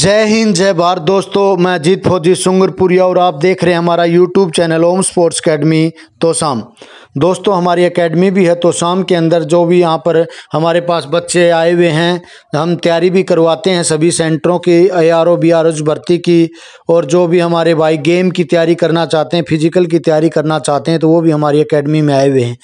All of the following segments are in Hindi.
जय हिंद जय भारत दोस्तों मैं अजीत फौजी सुंगरपुरिया और आप देख रहे हैं हमारा YouTube channel Om sports academy Tosham दोस्तों हमारी एकेडमी भी है तो शाम के अंदर जो भी यहाँ पर हमारे पास बच्चे आए हुए हैं हम तैयारी भी करवाते हैं सभी सेंटरों की A R O B R Os भर्ती की और जो भी हमारे भाई गेम की तैयारी करना चाहते हैं फिजिकल की तैयारी करना चाहते हैं तो वो भी हमारी एकेडमी में आए हुए हैं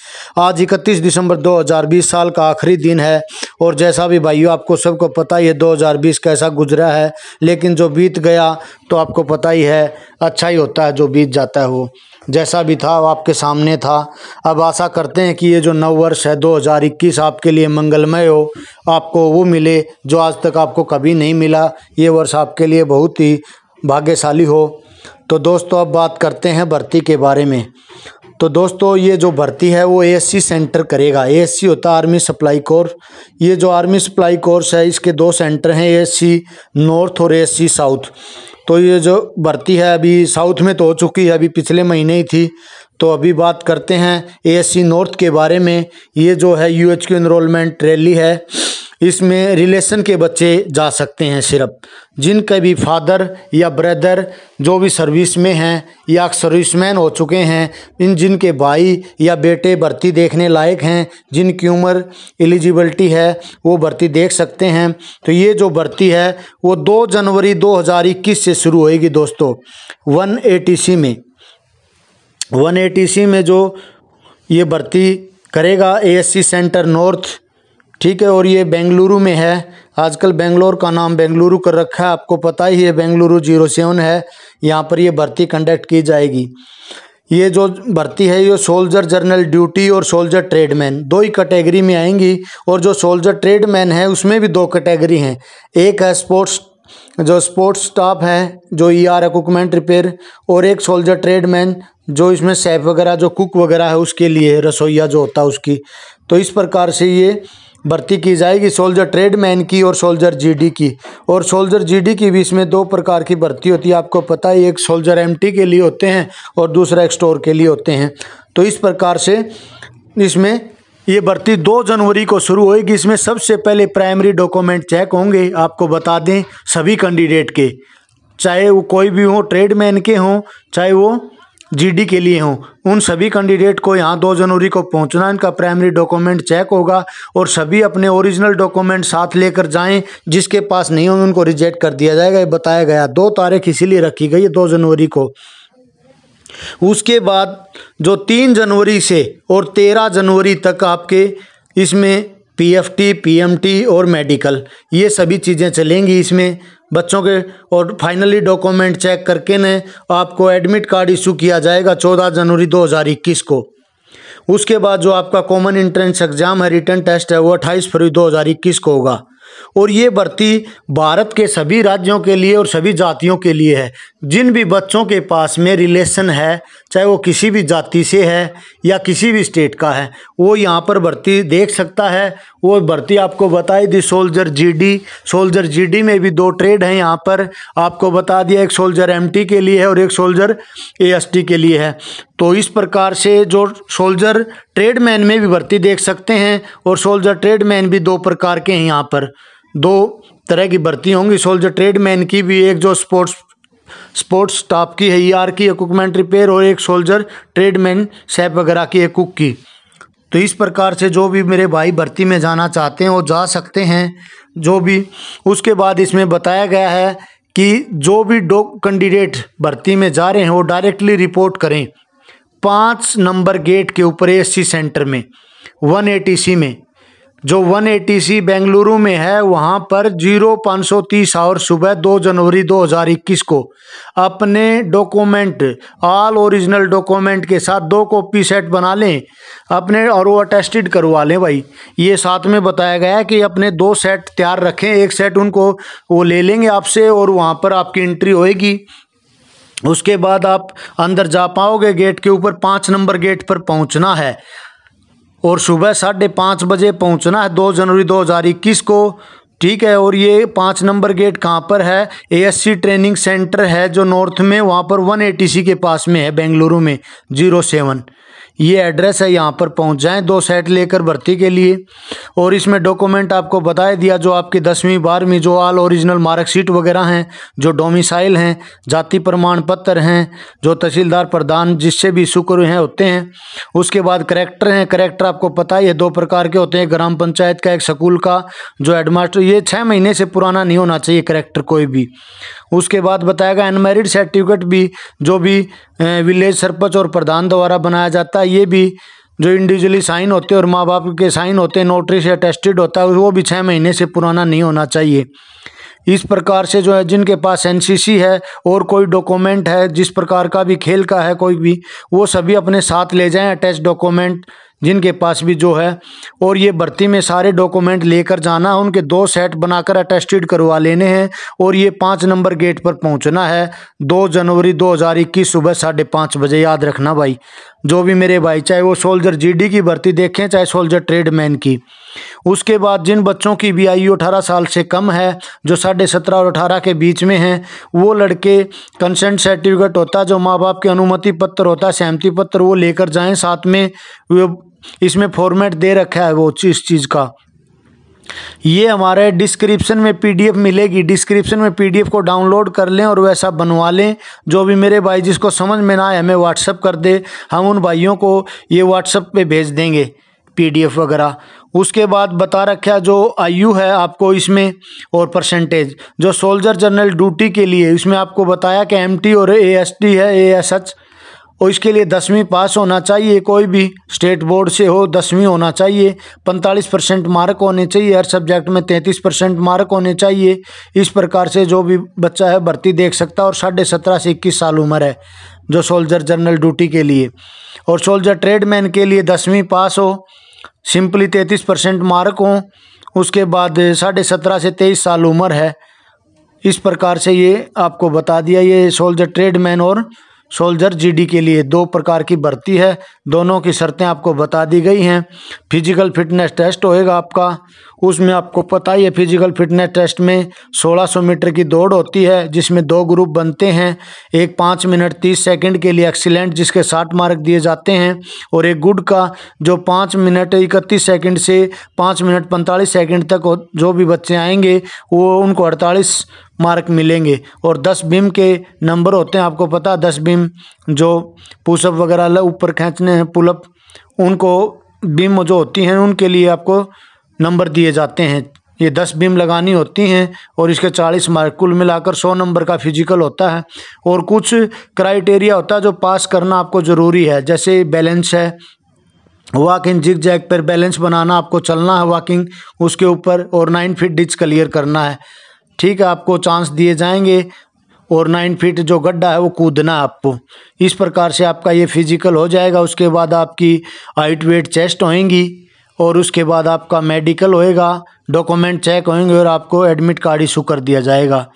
आज इकतीस दिसंबर बीस साल का आखिरी दिन है और जैसा भी भाइयों आपको सबको पता ही है बीस कैसा गुजरा है लेकिन जो बीत गया तो आपको पता ही है अच्छा ही होता है जो बीत जाता है वो जैसा भी था आपके सामने था अब आशा करते हैं कि ये जो नव वर्ष है 2021 आपके लिए मंगलमय हो आपको वो मिले जो आज तक आपको कभी नहीं मिला ये वर्ष आपके लिए बहुत ही भाग्यशाली हो तो दोस्तों अब बात करते हैं भर्ती के बारे में तो दोस्तों ये जो भर्ती है वो सी सेंटर करेगा सी होता है आर्मी सप्लाई कोर्स ये जो आर्मी सप्लाई कोर्स है इसके दो सेंटर हैं सी नॉर्थ और सी साउथ तो ये जो भर्ती है अभी साउथ में तो हो चुकी है अभी पिछले महीने ही थी तो अभी बात करते हैं एएससी नॉर्थ के बारे में ये जो है यूएचक्यू की इनरोलमेंट रैली है इसमें रिलेशन के बच्चे जा सकते हैं सिर्फ जिनके भी फादर या ब्रदर जो भी सर्विस में हैं या सर्विसमैन हो चुके हैं इन जिनके भाई या बेटे भर्ती देखने लायक हैं जिनकी उम्र एलिजिबिलिटी है वो भर्ती देख सकते हैं तो ये जो भर्ती है वो 2 जनवरी 2021 से शुरू होएगी दोस्तों वन सी में वन सी में जो ये भर्ती करेगा सी सेंटर नॉर्थ ठीक है और ये बेंगलुरु में है आजकल बेंगलोर का नाम बेंगलुरु कर रखा है आपको पता ही है बेंगलुरु जीरो सेवन है यहाँ पर ये भर्ती कंडक्ट की जाएगी ये जो भर्ती है ये सोल्जर जर्नल ड्यूटी और सोल्जर ट्रेडमैन दो ही कैटेगरी में आएंगी और जो सोल्जर ट्रेडमैन है उसमें भी दो कैटेगरी हैं एक है स्पोर्ट्स जो स्पोर्ट्स स्टाफ है जो ई आर इक्विपमेंट रिपेयर और एक सोल्जर ट्रेडमैन जो इसमें सेफ वगैरह जो कुक वगैरह है उसके लिए रसोईया जो होता है उसकी तो इस प्रकार से ये भर्ती की जाएगी सोल्जर ट्रेडमैन की और सोल्जर जीडी की और सोल्जर जीडी की भी इसमें दो प्रकार की भर्ती होती है आपको पता ही एक सोल्जर एमटी के लिए होते हैं और दूसरा एक स्टोर के लिए होते हैं तो इस प्रकार से इसमें ये भर्ती 2 जनवरी को शुरू होएगी इसमें सबसे पहले प्राइमरी डॉक्यूमेंट चेक होंगे आपको बता दें सभी कैंडिडेट के चाहे वो कोई भी हो ट्रेडमैन के हों चाहे वो जीडी के लिए हों उन सभी कैंडिडेट को यहाँ दो जनवरी को पहुँचना इनका प्राइमरी डॉक्यूमेंट चेक होगा और सभी अपने ओरिजिनल डॉक्यूमेंट साथ लेकर जाएं जिसके पास नहीं होंगे उनको रिजेक्ट कर दिया जाएगा ये बताया गया दो तारीख इसीलिए रखी गई है दो जनवरी को उसके बाद जो तीन जनवरी से और तेरह जनवरी तक आपके इसमें एम टी और मेडिकल ये सभी चीज़ें चलेंगी इसमें बच्चों के और फाइनली डॉक्यूमेंट चेक करके ने आपको एडमिट कार्ड इशू किया जाएगा चौदह जनवरी इक्कीस को उसके बाद जो आपका कॉमन एंट्रेंस एग्जाम है रिटर्न टेस्ट है वो अट्ठाईस फरवरी इक्कीस को होगा और ये भर्ती भारत के सभी राज्यों के लिए और सभी जातियों के लिए है जिन भी बच्चों के पास में रिलेशन है चाहे वो किसी भी जाति से है या किसी भी स्टेट का है वो यहाँ पर भर्ती देख सकता है वो भर्ती आपको बताई दी सोल्जर जीडी सोल्जर जीडी में भी दो ट्रेड हैं यहाँ पर आपको बता दिया एक सोल्जर एमटी के लिए है और एक सोल्जर एएसटी के लिए है तो इस प्रकार से जो सोल्जर ट्रेडमैन में भी भर्ती देख सकते हैं और सोल्जर ट्रेडमैन भी दो प्रकार के हैं यहाँ पर दो तरह की भर्ती होंगी सोल्जर ट्रेडमैन की भी एक जो स्पोर्ट्स स्पोर्ट्स स्टाफ की है ई e की है रिपेयर और एक सोल्जर ट्रेडमैन सैप वगैरह की एक कुक की तो इस प्रकार से जो भी मेरे भाई भर्ती में जाना चाहते हैं वो जा सकते हैं जो भी उसके बाद इसमें बताया गया है कि जो भी डो कैंडिडेट भर्ती में जा रहे हैं वो डायरेक्टली रिपोर्ट करें पाँच नंबर गेट के ऊपर एस सेंटर में वन में जो सी बेंगलुरु में है वहाँ पर जीरो पाँच सौ तीस और सुबह 2 जनवरी 2021 को अपने डॉक्यूमेंट ऑल ओरिजिनल डॉक्यूमेंट के साथ दो कॉपी सेट बना लें अपने और वो अटेस्टेड करवा लें भाई ये साथ में बताया गया है कि अपने दो सेट तैयार रखें एक सेट उनको वो ले लेंगे आपसे और वहाँ पर आपकी एंट्री होएगी उसके बाद आप अंदर जा पाओगे गेट के ऊपर पाँच नंबर गेट पर पहुंचना है और सुबह साढ़े पाँच बजे पहुंचना है दो जनवरी दो हज़ार इक्कीस को ठीक है और ये पाँच नंबर गेट कहाँ पर है एएससी ट्रेनिंग सेंटर है जो नॉर्थ में वहाँ पर सी के पास में है बेंगलुरु में जीरो सेवन ये एड्रेस है यहाँ पर पहुँच जाएँ दो सेट लेकर भर्ती के लिए और इसमें डॉक्यूमेंट आपको बताया दिया जो आपकी दसवीं बारहवीं जो आल ओरिजिनल मार्कशीट वगैरह हैं जो डोमिसाइल हैं जाति प्रमाण पत्र हैं जो तहसीलदार प्रधान जिससे भी शुक्र हैं होते हैं उसके बाद करेक्टर हैं करेक्टर आपको पता है ये दो प्रकार के होते हैं ग्राम पंचायत का एक स्कूल का जो हेडमास्टर ये छः महीने से पुराना नहीं होना चाहिए करेक्टर कोई भी उसके बाद बताएगा अनमेरिड सर्टिफिकेट भी जो भी विलेज सरपंच और प्रधान द्वारा बनाया जाता है होता है ये भी जो इंडिविजुअली साइन होते हैं और माँ बाप के साइन होते हैं नोटरी से अटेस्टेड होता है वो भी छः महीने से पुराना नहीं होना चाहिए इस प्रकार से जो है जिनके पास एनसीसी है और कोई डॉक्यूमेंट है जिस प्रकार का भी खेल का है कोई भी वो सभी अपने साथ ले जाएं अटैच डॉक्यूमेंट जिनके पास भी जो है और ये भर्ती में सारे डॉक्यूमेंट लेकर जाना उनके दो सेट बनाकर अटेस्टेड करवा लेने हैं और ये पाँच नंबर गेट पर पहुंचना है दो जनवरी 2021 सुबह साढ़े पाँच बजे याद रखना भाई जो भी मेरे भाई चाहे वो सोल्जर जीडी की भर्ती देखें चाहे सोल्जर ट्रेडमैन की उसके बाद जिन बच्चों की भी आयु अठारह साल से कम है जो साढ़े सत्रह और अठारह के बीच में हैं वो लड़के कंसेंट सर्टिफिकेट होता जो माँ बाप के अनुमति पत्र होता सहमति पत्र वो लेकर जाएं साथ में इसमें फॉर्मेट दे रखा है वो इस चीज़ का ये हमारे डिस्क्रिप्शन में पीडीएफ मिलेगी डिस्क्रिप्शन में पीडीएफ को डाउनलोड कर लें और वैसा बनवा लें जो भी मेरे भाई जिसको समझ में ना आए हमें व्हाट्सअप कर दे हम उन भाइयों को ये व्हाट्सअप पे भेज देंगे पीडीएफ वगैरह उसके बाद बता रखा जो आयु है आपको इसमें और परसेंटेज जो सोल्जर जनरल ड्यूटी के लिए इसमें आपको बताया कि एम और ए है ए और इसके लिए दसवीं पास होना चाहिए कोई भी स्टेट बोर्ड से हो दसवीं होना चाहिए पैंतालीस परसेंट मार्क होने चाहिए हर सब्जेक्ट में तैंतीस परसेंट मार्क होने चाहिए इस प्रकार से जो भी बच्चा है भर्ती देख सकता है और साढ़े सत्रह से इक्कीस साल उम्र है जो सोल्जर जनरल ड्यूटी के लिए और सोल्जर ट्रेडमैन के लिए दसवीं पास हो सिंपली तैंतीस परसेंट मार्क हों उसके बाद साढ़े सत्रह से तेईस साल उम्र है इस प्रकार से ये आपको बता दिया ये सोल्जर ट्रेडमैन और सोल्जर जीडी के लिए दो प्रकार की भर्ती है दोनों की शर्तें आपको बता दी गई हैं फिजिकल फिटनेस टेस्ट होएगा आपका उसमें आपको पता ही है फिजिकल फिटनेस टेस्ट में 1600 मीटर की दौड़ होती है जिसमें दो ग्रुप बनते हैं एक पाँच मिनट तीस सेकंड के लिए एक्सीलेंट जिसके साठ मार्क दिए जाते हैं और एक गुड का जो पाँच मिनट इकतीस सेकेंड से पाँच मिनट पैंतालीस सेकेंड तक जो भी बच्चे आएंगे वो उनको अड़तालीस मार्क मिलेंगे और दस बीम के नंबर होते हैं आपको पता दस बीम जो पुशअप वगैरह ऊपर खींचने हैं पुलअप उनको बीम जो होती हैं उनके लिए आपको नंबर दिए जाते हैं ये दस बीम लगानी होती हैं और इसके चालीस मार्क कुल मिलाकर सौ नंबर का फिजिकल होता है और कुछ क्राइटेरिया होता है जो पास करना आपको ज़रूरी है जैसे बैलेंस है वॉकिंग जिग जैग पर बैलेंस बनाना आपको चलना है वॉकिंग उसके ऊपर और नाइन फीट डिच क्लियर करना है ठीक है आपको चांस दिए जाएंगे और नाइन फीट जो गड्ढा है वो कूदना आपको इस प्रकार से आपका ये फिजिकल हो जाएगा उसके बाद आपकी हाइट वेट चेस्ट होएंगी और उसके बाद आपका मेडिकल होएगा डॉक्यूमेंट चेक होंगे और आपको एडमिट कार्ड इशू कर दिया जाएगा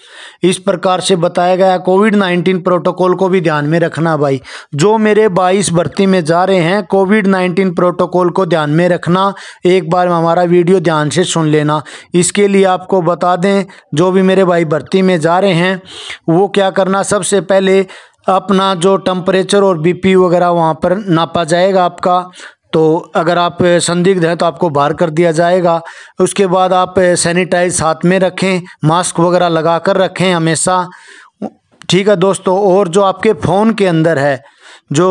इस प्रकार से बताया गया कोविड नाइन्टीन प्रोटोकॉल को भी ध्यान में रखना भाई जो मेरे बाईस भर्ती में जा रहे हैं कोविड नाइन्टीन प्रोटोकॉल को ध्यान में रखना एक बार हमारा वीडियो ध्यान से सुन लेना इसके लिए आपको बता दें जो भी मेरे भाई भर्ती में जा रहे हैं वो क्या करना सबसे पहले अपना जो टम्परेचर और बीपी वगैरह वहाँ पर नापा जाएगा आपका तो अगर आप संदिग्ध हैं तो आपको बाहर कर दिया जाएगा उसके बाद आप सैनिटाइज हाथ में रखें मास्क वगैरह लगा कर रखें हमेशा ठीक है दोस्तों और जो आपके फ़ोन के अंदर है जो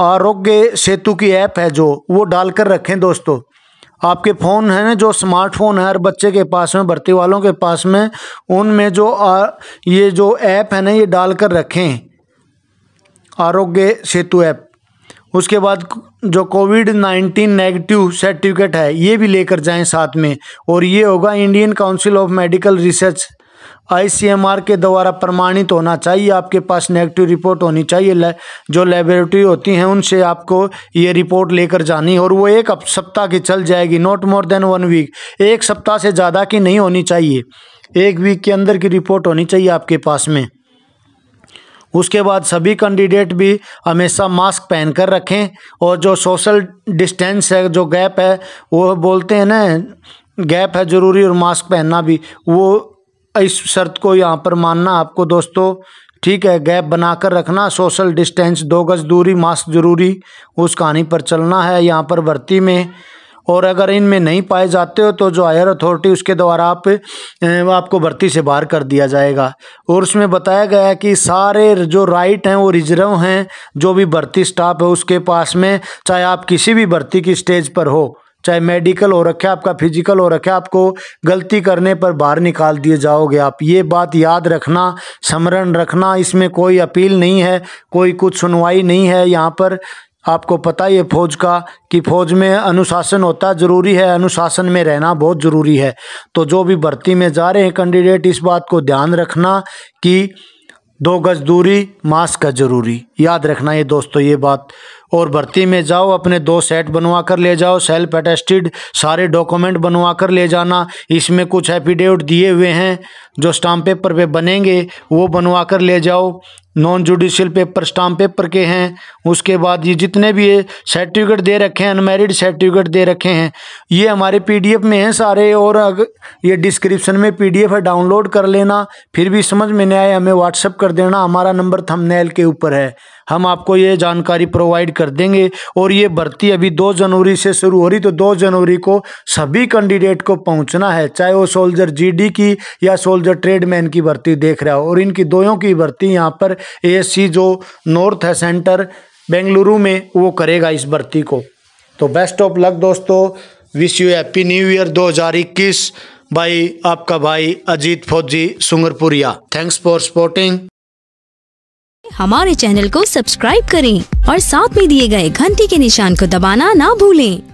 आरोग्य सेतु की ऐप है जो वो डाल कर रखें दोस्तों आपके फ़ोन है ना जो स्मार्टफोन है हर बच्चे के पास में भर्ती वालों के पास में उनमें जो आ, ये जो ऐप है ना ये डाल कर रखें आरोग्य सेतु ऐप उसके बाद जो कोविड नाइन्टीन नेगेटिव सर्टिफिकेट है ये भी लेकर जाएं साथ में और ये होगा Indian Council of Medical Research ICMR के द्वारा प्रमाणित होना चाहिए आपके पास नेगेटिव रिपोर्ट होनी चाहिए ले, जो लेबोरेटरी होती हैं उनसे आपको ये रिपोर्ट लेकर जानी और वो एक सप्ताह की चल जाएगी not more than one week एक सप्ताह से ज़्यादा की नहीं होनी चाहिए एक वीक के अंदर की रिपोर्ट होनी चाहिए आपके पास में उसके बाद सभी कैंडिडेट भी हमेशा मास्क पहन कर रखें और जो सोशल डिस्टेंस है जो गैप है वो बोलते हैं ना गैप है ज़रूरी और मास्क पहनना भी वो इस शर्त को यहाँ पर मानना आपको दोस्तों ठीक है गैप बनाकर रखना सोशल डिस्टेंस दो गज दूरी मास्क ज़रूरी उस कहानी पर चलना है यहाँ पर भर्ती में और अगर इनमें नहीं पाए जाते हो तो जो हायर अथॉरिटी उसके द्वारा आप आपको भर्ती से बाहर कर दिया जाएगा और उसमें बताया गया है कि सारे जो राइट हैं वो रिजर्व हैं जो भी भर्ती स्टाफ है उसके पास में चाहे आप किसी भी भर्ती की स्टेज पर हो चाहे मेडिकल हो रखे आपका फिजिकल हो रखे आपको गलती करने पर बाहर निकाल दिए जाओगे आप ये बात याद रखना स्मरण रखना इसमें कोई अपील नहीं है कोई कुछ सुनवाई नहीं है यहाँ पर आपको पता ही है फौज का कि फौज में अनुशासन होता ज़रूरी है अनुशासन में रहना बहुत ज़रूरी है तो जो भी भर्ती में जा रहे हैं कैंडिडेट इस बात को ध्यान रखना कि दो गज दूरी मास्क का ज़रूरी याद रखना ये दोस्तों ये बात और भर्ती में जाओ अपने दो सेट बनवा कर ले जाओ सेल्फ अटेस्टेड सारे डॉक्यूमेंट बनवा कर ले जाना इसमें कुछ एफिडेविट दिए हुए हैं जो स्टाम्प पेपर पे बनेंगे वो बनवा कर ले जाओ non judicial paper stamp paper के हैं उसके बाद ये जितने भी सर्टिफिकेट दे रखे हैं अनमेरिड सर्टिफिकेट दे रखे हैं ये हमारे पीडीएफ में हैं सारे और अगर ये डिस्क्रिप्शन में पीडीएफ है डाउनलोड कर लेना फिर भी समझ में नहीं आए हमें व्हाट्सअप कर देना हमारा नंबर थंबनेल के ऊपर है हम आपको ये जानकारी प्रोवाइड कर देंगे और ये भर्ती अभी दो जनवरी से शुरू हो रही तो दो जनवरी को सभी कैंडिडेट को पहुंचना है चाहे वो सोल्जर जीडी की या सोल्जर ट्रेडमैन की भर्ती देख रहा हो और इनकी दोनों की भर्ती यहाँ पर ए जो नॉर्थ है सेंटर बेंगलुरु में वो करेगा इस भर्ती को तो बेस्ट ऑफ लक दोस्तों wish you happy new year दो भाई आपका भाई अजीत फौजी सुंगरपुरिया थैंक्स फॉर सपोर्टिंग हमारे चैनल को सब्सक्राइब करें और साथ में दिए गए घंटी के निशान को दबाना ना भूलें